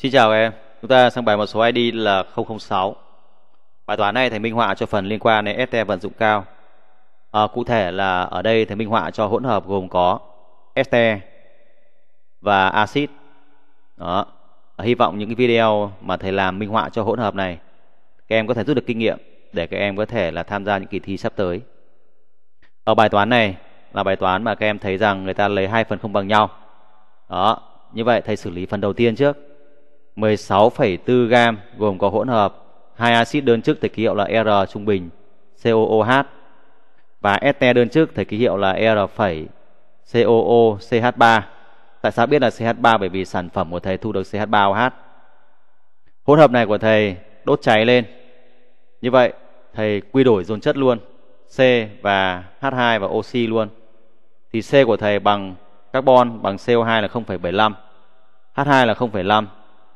Xin chào em, chúng ta sang bài một số ID là 006. Bài toán này thầy minh họa cho phần liên quan đến ST vận dụng cao. À, cụ thể là ở đây thầy minh họa cho hỗn hợp gồm có ST và axit. Đó. Hy vọng những cái video mà thầy làm minh họa cho hỗn hợp này các em có thể rút được kinh nghiệm để các em có thể là tham gia những kỳ thi sắp tới. Ở bài toán này là bài toán mà các em thấy rằng người ta lấy hai phần không bằng nhau. Đó, như vậy thầy xử lý phần đầu tiên trước 16,4 gam gồm có hỗn hợp hai axit đơn chức thể ký hiệu là R trung bình COOH và este đơn chức thể ký hiệu là R phẩy COOCH3. Tại sao biết là CH3 bởi vì sản phẩm của thầy thu được CH3OH. Hỗn hợp này của thầy đốt cháy lên. Như vậy thầy quy đổi dồn chất luôn, C và H2 và oxy luôn. Thì C của thầy bằng carbon bằng CO2 là 0,75, H2 là 0,5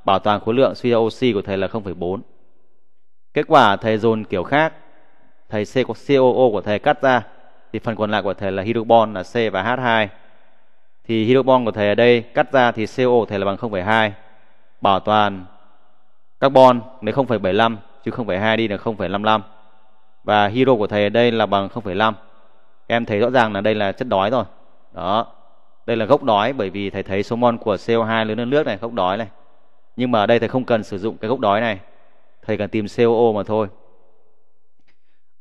bảo toàn khối lượng suy ra oxy của thầy là 0,4. Kết quả thầy dồn kiểu khác, thầy c COO của thầy cắt ra thì phần còn lại của thầy là hydrobon là C và H2. Thì hydrobon của thầy ở đây cắt ra thì coo của thầy là bằng 0,2. Bảo toàn carbon lấy 0,75 chứ 0,2 đi là 0,55. Và hydro của thầy ở đây là bằng 0,5. Em thấy rõ ràng là đây là chất đói rồi. Đó. Đây là gốc đói bởi vì thầy thấy số mol của CO2 lớn hơn nước này, gốc đói này nhưng mà ở đây thầy không cần sử dụng cái gốc đói này thầy cần tìm COO mà thôi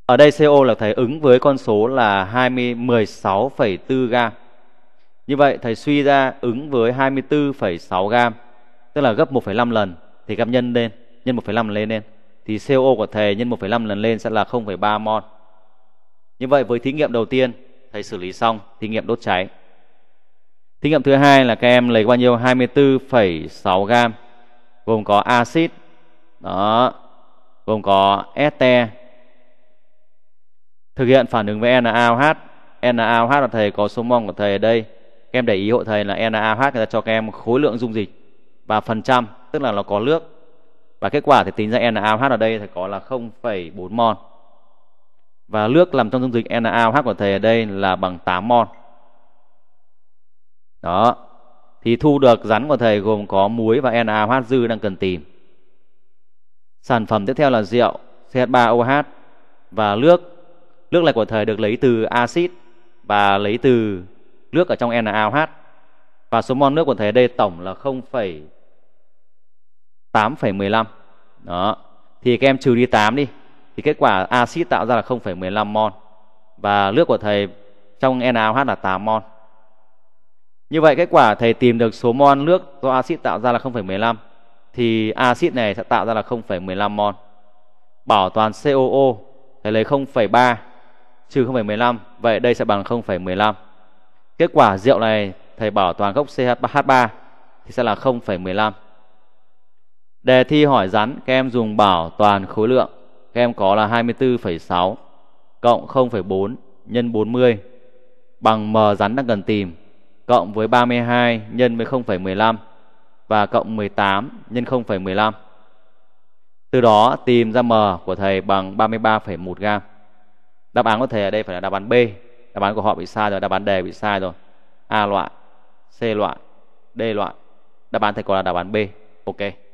ở đây CO là thầy ứng với con số là 20 16,4 gam. Như vậy thầy suy ra ứng với 24,6 gam, tức là gấp 1,5 lần thì gặp nhân lên, nhân 1,5 lên lên thì CO của thầy nhân 1,5 lần lên sẽ là 0,3 mol. Như vậy với thí nghiệm đầu tiên thầy xử lý xong thí nghiệm đốt cháy. Thí nghiệm thứ hai là các em lấy bao nhiêu 24,6 gam gồm có axit đó gồm có este thực hiện phản ứng với NaOH NaOH là thầy có số mol của thầy ở đây các em để ý hộ thầy là NaOH người ta cho các em khối lượng dung dịch và phần trăm tức là nó có nước và kết quả thì tính ra NaOH ở đây thì có là 0,4 mol và nước làm trong dung dịch NaOH của thầy ở đây là bằng 8 mol đó thì thu được rắn của thầy gồm có muối và NaOH dư đang cần tìm. Sản phẩm tiếp theo là rượu CH3OH và nước. Nước này của thầy được lấy từ axit và lấy từ nước ở trong NaOH. Và số mol nước của thầy đây tổng là 0,8,15. Đó. Thì các em trừ đi 8 đi thì kết quả axit tạo ra là 0,15 mol và nước của thầy trong NaOH là 8 mol. Như vậy kết quả thầy tìm được số mol nước do axit tạo ra là 0,15 thì axit này sẽ tạo ra là 0,15 mol. Bảo toàn COO thầy lấy 0,3 trừ 0,15, vậy đây sẽ bằng 0,15. Kết quả rượu này thầy bảo toàn gốc CH3H3 thì sẽ là 0,15. Đề thi hỏi rắn các em dùng bảo toàn khối lượng, các em có là 24,6 cộng 0,4 nhân 40 bằng m rắn đang cần tìm cộng với 32 nhân với 0,15 và cộng 18 nhân 0,15. Từ đó tìm ra M của thầy bằng 33,1 gam. Đáp án của thầy ở đây phải là đáp án B. Đáp án của họ bị sai rồi, đáp án đề bị sai rồi. A loại, C loại, D loại. Đáp án thầy còn là đáp án B. Ok.